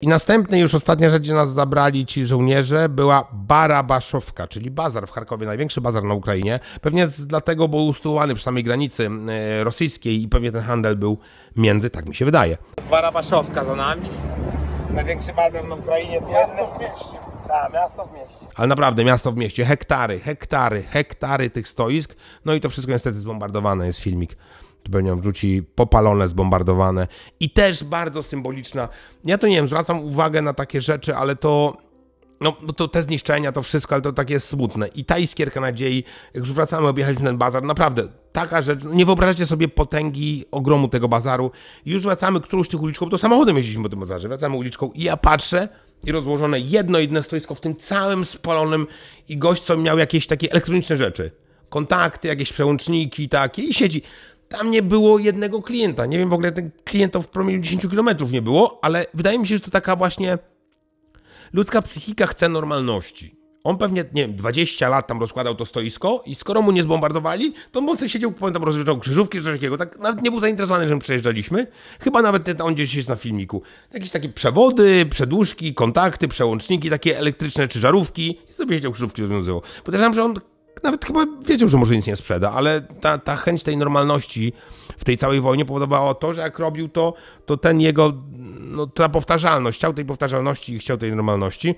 I następny, już ostatnia rzecz, gdzie nas zabrali ci żołnierze, była Barabaszowka, czyli bazar w Charkowie, największy bazar na Ukrainie. Pewnie z, dlatego był ustułowany przy samej granicy e, rosyjskiej i pewnie ten handel był między, tak mi się wydaje. Barabaszowka za nami, największy bazar na Ukrainie. Miasto w mieście miasto w mieście. Ale naprawdę, miasto w mieście, hektary, hektary, hektary tych stoisk. No i to wszystko niestety zbombardowane jest filmik. Pewnie wrzuci popalone, zbombardowane. I też bardzo symboliczna. Ja to nie wiem, zwracam uwagę na takie rzeczy, ale to no, to te zniszczenia, to wszystko, ale to takie jest smutne. I ta iskierka nadziei, jak już wracamy, objechaliśmy ten bazar, naprawdę, taka rzecz, no nie wyobraźcie sobie potęgi ogromu tego bazaru. Już wracamy którąś tych uliczką, to samochodem jeździliśmy po tym bazarze, wracamy uliczką i ja patrzę, i rozłożone jedno jedno stoisko w tym całym spalonym i gość, co miał jakieś takie elektroniczne rzeczy. Kontakty, jakieś przełączniki takie i siedzi. Tam nie było jednego klienta. Nie wiem, w ogóle ten klienta w promieniu 10 km nie było, ale wydaje mi się, że to taka właśnie ludzka psychika chce normalności. On pewnie, nie wiem, 20 lat tam rozkładał to stoisko i skoro mu nie zbombardowali, to mocno się siedział, pamiętam, rozrzucał krzyżówki czy coś takiego. Tak nawet nie był zainteresowany, że my przejeżdżaliśmy. Chyba nawet ten, on gdzieś jest na filmiku. Jakieś takie przewody, przedłużki, kontakty, przełączniki takie elektryczne czy żarówki. I sobie siedział, krzyżówki rozwiązywał. Podejrzewam, że on nawet chyba wiedział, że może nic nie sprzeda, ale ta, ta chęć tej normalności w tej całej wojnie powodowała to, że jak robił to, to ten jego, no ta powtarzalność, chciał tej powtarzalności i chciał tej normalności.